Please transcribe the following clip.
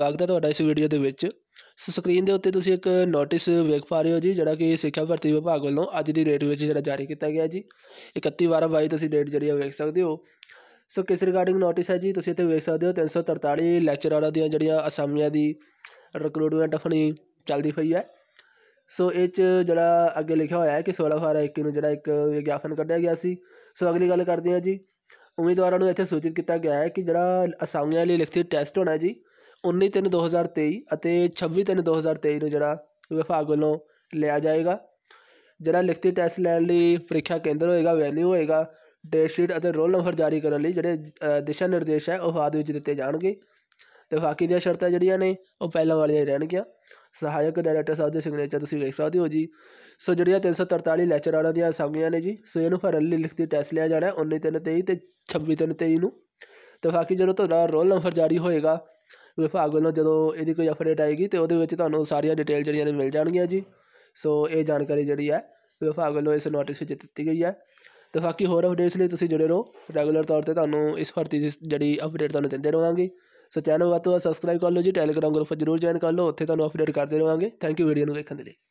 ਸਵਾਗਤ ਹੈ ਤੁਹਾਡਾ ਇਸ ਵੀਡੀਓ ਦੇ ਵਿੱਚ ਸੋ ਸਕਰੀਨ ਦੇ ਉੱਤੇ ਤੁਸੀਂ ਇੱਕ ਨੋਟਿਸ ਵੇਖ ਪਾ ਰਹੇ ਹੋ ਜੀ ਜਿਹੜਾ ਕਿ ਸਿੱਖਿਆ ਭਰਤੀ ਵਿਭਾਗ ਵੱਲੋਂ ਅੱਜ ਦੀ ਡੇਟ ਵਿੱਚ ਜਿਹੜਾ ਜਾਰੀ ਕੀਤਾ ਗਿਆ ਜੀ 31 12 22 ਤੁਸੀਂ ਡੇਟ ਜਿਹੜੀ ਆ ਵੇਖ ਸਕਦੇ ਹੋ ਸੋ ਕਿਸ ਰਿਗਾਰਡਿੰਗ ਨੋਟਿਸ ਹੈ ਜੀ ਤੁਸੀਂ ਇੱਥੇ ਵੇਖ ਸਕਦੇ ਹੋ 343 ਲੈਕਚਰਾਰਾਂ ਦੀਆਂ ਜਿਹੜੀਆਂ ਅਸਾਮੀਆਂ ਦੀ ਰਿਕਰੂਟਮੈਂਟ ਆਪਣੀ ਚੱਲਦੀ ਪਈ ਹੈ ਸੋ ਇਹ ਚ ਜਿਹੜਾ ਅੱਗੇ ਲਿਖਿਆ ਹੋਇਆ ਹੈ ਕਿ 16 ਫਾਰਾ 21 ਨੂੰ ਜਿਹੜਾ ਇੱਕ ਵਿਗਿਆਪਨ ਕੱਢਿਆ ਗਿਆ ਸੀ ਸੋ ਅਗਲੀ ਗੱਲ ਕਰਦੇ ਹਾਂ ਜੀ ਉਮੀਦਵਾਰਾਂ ਨੂੰ ਇੱਥੇ ਸੂਚਿਤ ਕੀਤਾ ਗਿਆ ਹੈ ਕਿ ਜਿਹੜਾ ਅਸਾਮੀਆਂ ਲਈ ਲਿਖਤੀ ਟੈਸਟ ਹੋਣਾ ਜੀ ਉੱਨੀ ਤਿੰਨ ਦੋ ਹਜ਼ਾਰ ਤੇਈ ਅਤੇ ਛੱਬੀ ਤਿੰਨ ਦੋ ਹਜ਼ਾਰ ਤੇਈ ਨੂੰ ਜਿਹੜਾ ਵਿਭਾਗ ਵੱਲੋਂ ਲਿਆ ਜਾਏਗਾ ਜਿਹੜਾ ਲਿਖਤੀ ਟੈਸਟ ਲੈਣ ਲਈ ਪ੍ਰੀਖਿਆ ਕੇਂਦਰ ਹੋਏਗਾ ਵੈਨਿਊ ਹੋਏਗਾ ਡੇਟ ਸ਼ੀਟ ਅਤੇ ਰੋਲ ਨੰਬਰ ਜਾਰੀ ਕਰਨ ਲਈ ਜਿਹੜੇ ਦਿਸ਼ਾ ਨਿਰਦੇਸ਼ ਹੈ ਉਹ ਬਾਅਦ ਵਿੱਚ ਦਿੱਤੇ ਜਾਣਗੇ ਤੇ ਬਾਕੀ ਦੀਆਂ ਸ਼ਰਤਾਂ ਜਿਹੜੀਆਂ ਨੇ ਉਹ ਪਹਿਲਾਂ ਵਾਲੀਆਂ ਹੀ ਰਹਿਣਗੀਆਂ ਸਹਾਇਕ ਡਾਇਰੈਕਟਰ ਸਾਹਿਬ ਦੇ ਸਿਗਨੇਚਰ ਤੁਸੀਂ ਵੇਖ ਸਕਦੇ ਹੋ ਜੀ ਸੋ ਜਿਹੜੀਆਂ 343 ਲੈਕਚਰਾਰਾਂ ਦੀਆਂ ਅਸਾਮੀਆਂ ਨੇ ਜੀ ਸੋ ਇਹਨੂੰ ਭਰਨ ਲਈ ਲਿਖਤੀ ਟੈਸਟ ਲਿਆ ਜਾਣਾ 19 3 23 ਤੇ 26 3 23 ਨੂੰ ਤੇ ਬਾਕੀ ਜਦੋਂ ਤੁਹਾਡਾ ਰੋਲ ਨੰਬਰ ਜਾਰੀ ਹੋਏਗਾ ਵਿਭਾਗ ਵੱਲੋਂ ਜਦੋਂ ਇਹਦੀ ਕੋਈ ਅਪਡੇਟ ਆਏਗੀ ਤੇ ਉਹਦੇ ਵਿੱਚ ਤੁਹਾਨੂੰ ਸਾਰੀਆਂ ਡਿਟੇਲ ਜਿਹੜੀਆਂ ਨੇ ਮਿਲ ਜਾਣਗੀਆਂ ਜੀ ਸੋ ਇਹ ਜਾਣਕਾਰੀ ਜਿਹੜੀ ਹੈ ਵਿਭਾਗ ਵੱਲੋਂ ਇਸ ਨੋਟਿਸ ਵਿੱਚ ਦਿੱਤੀ ਗਈ ਹੈ ਤੇ ਬਾਕੀ ਹੋਰ ਅਪਡੇਟਸ ਲਈ ਤੁਸੀਂ ਜੁੜੇ ਰਹੋ ਰੈਗੂਲਰ ਤੌਰ ਤੇ ਤੁਹਾਨੂੰ ਇਸ ਭਰਤੀ ਦੀ ਜਿਹੜੀ ਅਪਡੇਟ ਤੁਹਾਨੂੰ ਦਿੰਦੇ ਰਹਾਂਗੇ ਸੋ ਚੈਨਲ ਵੱਧ ਤੋਂ ਵੱਧ ਸਬਸਕ੍ਰਾਈਬ ਕਰ ਲਓ ਜੀ ਟੈਲੀਗ੍ਰਾਮ ਗਰੁੱਪ ਜਰੂਰ ਜੁਆਇਨ ਕਰ ਲਓ ਉੱਥੇ ਤੁਹਾਨੂੰ ਅਪਡੇਟ ਕਰਦੇ ਰਹਾਂਗੇ ਥੈਂਕ ਯੂ ਵੀਡੀਓ ਨੂੰ ਦੇਖਣ ਦੇ ਲਈ